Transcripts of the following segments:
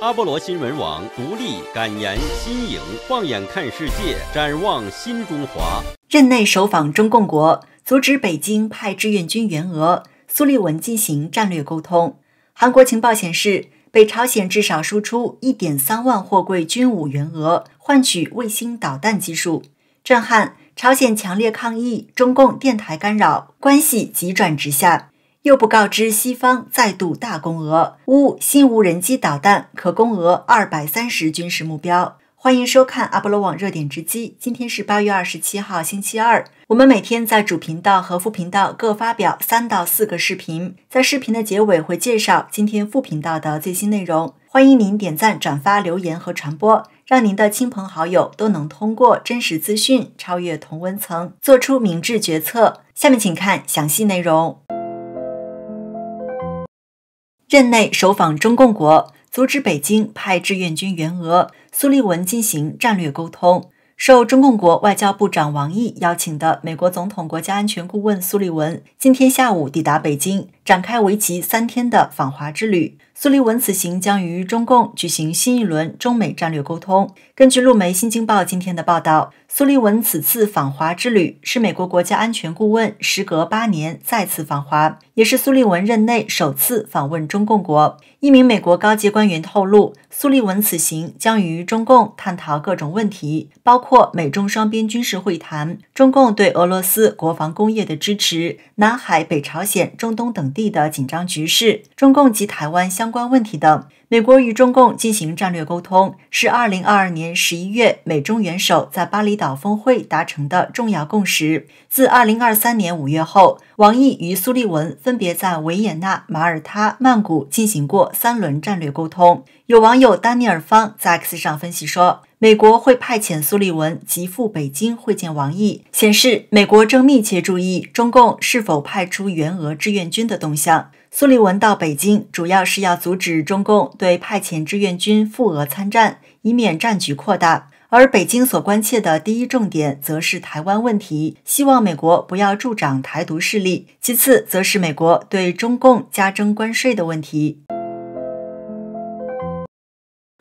阿波罗新闻网独立、感言、新颖，放眼看世界，展望新中华。任内首访中共国，阻止北京派志愿军援俄，苏利文进行战略沟通。韩国情报显示，北朝鲜至少输出一点三万货柜军武援俄，换取卫星导弹技术。震撼！朝鲜强烈抗议中共电台干扰，关系急转直下。又不告知西方再度大攻俄，乌新无人机导弹可攻俄二百三十军事目标。欢迎收看阿波罗网热点直击。今天是八月二十七号星期二。我们每天在主频道和副频道各发表三到四个视频，在视频的结尾会介绍今天副频道的最新内容。欢迎您点赞、转发、留言和传播，让您的亲朋好友都能通过真实资讯超越同温层，做出明智决策。下面请看详细内容。任内首访中共国，阻止北京派志愿军援俄，苏利文进行战略沟通。受中共国外交部长王毅邀请的美国总统国家安全顾问苏利文，今天下午抵达北京，展开为期三天的访华之旅。苏利文此行将于中共举行新一轮中美战略沟通。根据路媒《新京报》今天的报道，苏利文此次访华之旅是美国国家安全顾问时隔八年再次访华，也是苏利文任内首次访问中共国。一名美国高级官员透露，苏利文此行将于中共探讨各种问题，包括美中双边军事会谈、中共对俄罗斯国防工业的支持、南海、北朝鲜、中东等地的紧张局势、中共及台湾相。相关问题等。美国与中共进行战略沟通，是二零二二年十一月美中元首在巴厘岛峰会达成的重要共识。自二零二三年五月后，王毅与苏利文分别在维也纳、马耳他、曼谷进行过三轮战略沟通。有网友丹尼尔方在 X 上分析说，美国会派遣苏利文急赴北京会见王毅，显示美国正密切注意中共是否派出援俄志愿军的动向。苏立文到北京，主要是要阻止中共对派遣志愿军赴俄参战，以免战局扩大。而北京所关切的第一重点，则是台湾问题，希望美国不要助长台独势力。其次，则是美国对中共加征关税的问题。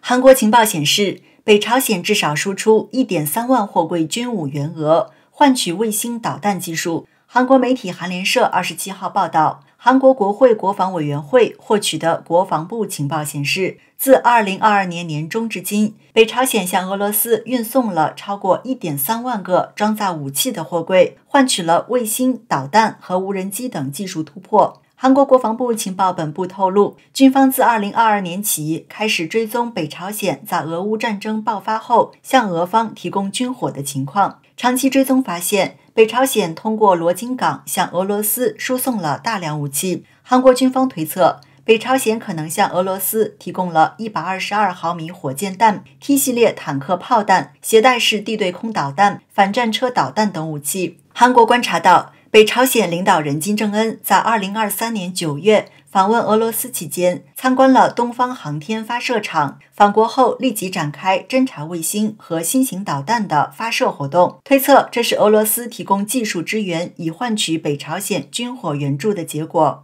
韩国情报显示，北朝鲜至少输出一点三万货柜军武援俄，换取卫星导弹技术。韩国媒体韩联社二十七号报道。韩国国会国防委员会获取的国防部情报显示，自2022年年中至今，北朝鲜向俄罗斯运送了超过1.3万个装载武器的货柜，换取了卫星、导弹和无人机等技术突破。韩国国防部情报本部透露，军方自二零二二年起开始追踪北朝鲜在俄乌战争爆发后向俄方提供军火的情况。长期追踪发现，北朝鲜通过罗京港向俄罗斯输送了大量武器。韩国军方推测，北朝鲜可能向俄罗斯提供了一百二十二毫米火箭弹、T 系列坦克炮弹、携带式地对空导弹、反战车导弹等武器。韩国观察到。北朝鲜领导人金正恩在2023年9月访问俄罗斯期间，参观了东方航天发射场。访国后立即展开侦察卫星和新型导弹的发射活动，推测这是俄罗斯提供技术支援以换取北朝鲜军火援助的结果。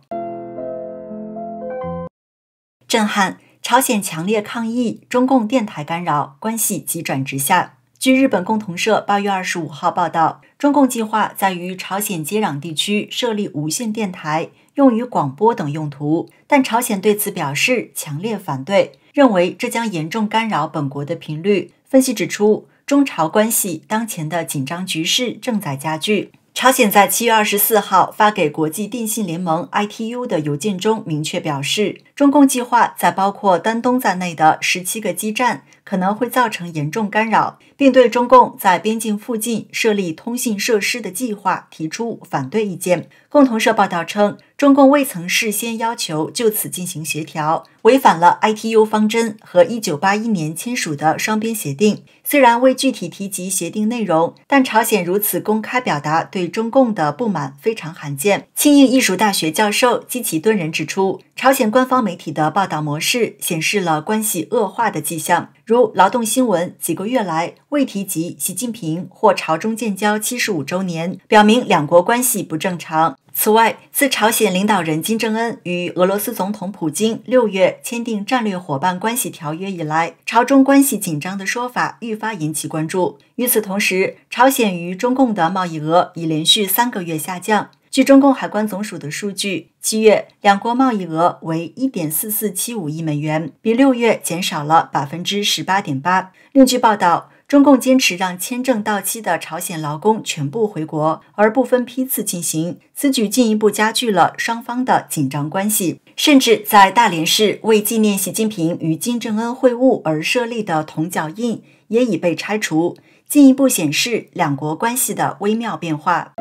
震撼！朝鲜强烈抗议中共电台干扰，关系急转直下。据日本共同社八月二十五号报道，中共计划在与朝鲜接壤地区设立无线电台，用于广播等用途。但朝鲜对此表示强烈反对，认为这将严重干扰本国的频率。分析指出，中朝关系当前的紧张局势正在加剧。朝鲜在七月二十四号发给国际电信联盟 ITU 的邮件中明确表示，中共计划在包括丹东在内的十七个基站可能会造成严重干扰，并对中共在边境附近设立通信设施的计划提出反对意见。共同社报道称。中共未曾事先要求就此进行协调，违反了 ITU 方针和1981年签署的双边协定。虽然未具体提及协定内容，但朝鲜如此公开表达对中共的不满非常罕见。庆应艺术大学教授基奇敦人指出，朝鲜官方媒体的报道模式显示了关系恶化的迹象，如《劳动新闻》几个月来未提及习近平或朝中建交75周年，表明两国关系不正常。此外，自朝鲜领导人金正恩与俄罗斯总统普京六月签订战略伙伴关系条约以来，朝中关系紧张的说法愈发引起关注。与此同时，朝鲜与中共的贸易额已连续三个月下降。据中共海关总署的数据，七月两国贸易额为一点四四七五亿美元，比六月减少了百分之十八点八。另据报道。中共坚持让签证到期的朝鲜劳工全部回国，而不分批次进行。此举进一步加剧了双方的紧张关系，甚至在大连市为纪念习近平与金正恩会晤而设立的铜脚印也已被拆除，进一步显示两国关系的微妙变化。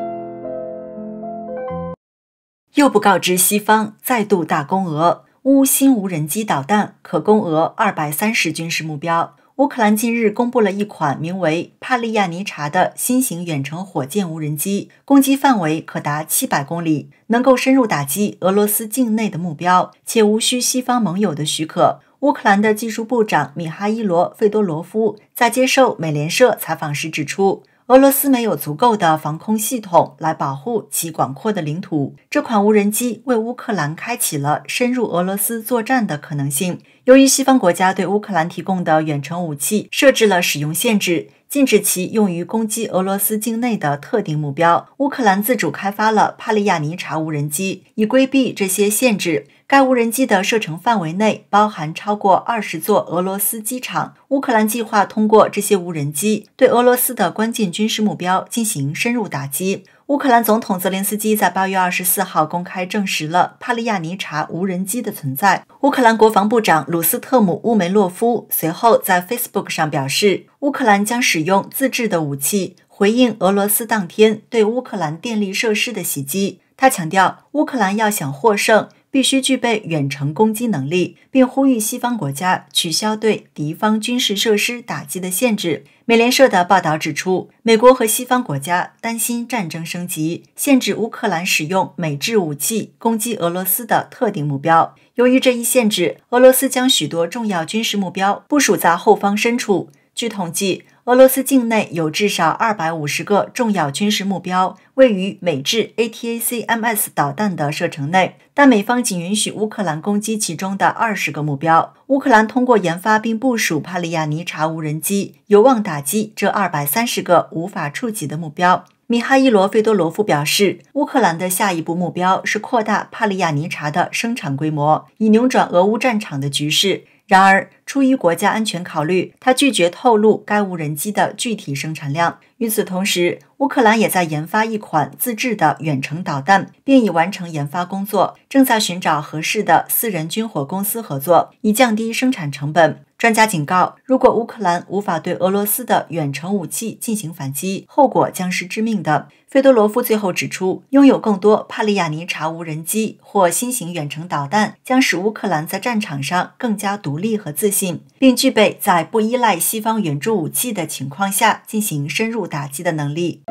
又不告知西方，再度大攻俄，乌新无人机导弹可攻俄二百三十军事目标。乌克兰近日公布了一款名为“帕利亚尼查”的新型远程火箭无人机，攻击范围可达七百公里，能够深入打击俄罗斯境内的目标，且无需西方盟友的许可。乌克兰的技术部长米哈伊罗·费多罗夫在接受美联社采访时指出，俄罗斯没有足够的防空系统来保护其广阔的领土。这款无人机为乌克兰开启了深入俄罗斯作战的可能性。由于西方国家对乌克兰提供的远程武器设置了使用限制，禁止其用于攻击俄罗斯境内的特定目标，乌克兰自主开发了帕利亚尼察无人机，以规避这些限制。该无人机的射程范围内包含超过二十座俄罗斯机场。乌克兰计划通过这些无人机对俄罗斯的关键军事目标进行深入打击。乌克兰总统泽连斯基在八月二十四号公开证实了帕利亚尼察无人机的存在。乌克兰国防部长鲁斯特姆·乌梅洛夫随后在 Facebook 上表示，乌克兰将使用自制的武器回应俄罗斯当天对乌克兰电力设施的袭击。他强调，乌克兰要想获胜。必须具备远程攻击能力，并呼吁西方国家取消对敌方军事设施打击的限制。美联社的报道指出，美国和西方国家担心战争升级，限制乌克兰使用美制武器攻击俄罗斯的特定目标。由于这一限制，俄罗斯将许多重要军事目标部署在后方深处。据统计。俄罗斯境内有至少二百五十个重要军事目标位于美制 ATACMS 导弹的射程内，但美方仅允许乌克兰攻击其中的二十个目标。乌克兰通过研发并部署帕利亚尼查无人机，有望打击这二百三十个无法触及的目标。米哈伊罗·费多罗夫表示，乌克兰的下一步目标是扩大帕利亚尼查的生产规模，以扭转俄乌战场的局势。然而，出于国家安全考虑，他拒绝透露该无人机的具体生产量。与此同时，乌克兰也在研发一款自制的远程导弹，并已完成研发工作，正在寻找合适的私人军火公司合作，以降低生产成本。专家警告，如果乌克兰无法对俄罗斯的远程武器进行反击，后果将是致命的。费多罗夫最后指出，拥有更多帕利亚尼察无人机或新型远程导弹，将使乌克兰在战场上更加独立和自信，并具备在不依赖西方援助武器的情况下进行深入打击的能力。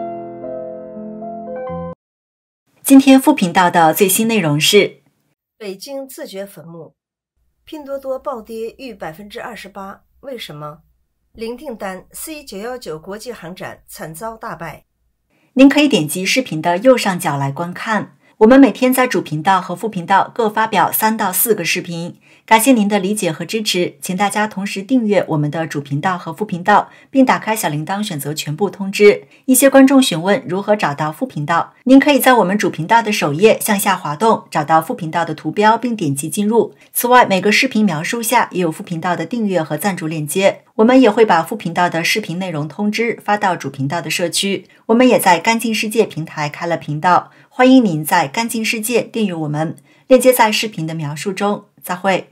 今天副频道的最新内容是：北京自掘坟墓。拼多多暴跌逾百分之二十八，为什么？零订单，C 九幺九国际航展惨遭大败。您可以点击视频的右上角来观看。我们每天在主频道和副频道各发表三到四个视频。感谢您的理解和支持，请大家同时订阅我们的主频道和副频道，并打开小铃铛，选择全部通知。一些观众询问如何找到副频道，您可以在我们主频道的首页向下滑动，找到副频道的图标，并点击进入。此外，每个视频描述下也有副频道的订阅和赞助链接。我们也会把副频道的视频内容通知发到主频道的社区。我们也在干净世界平台开了频道，欢迎您在干净世界订阅我们，链接在视频的描述中。再会。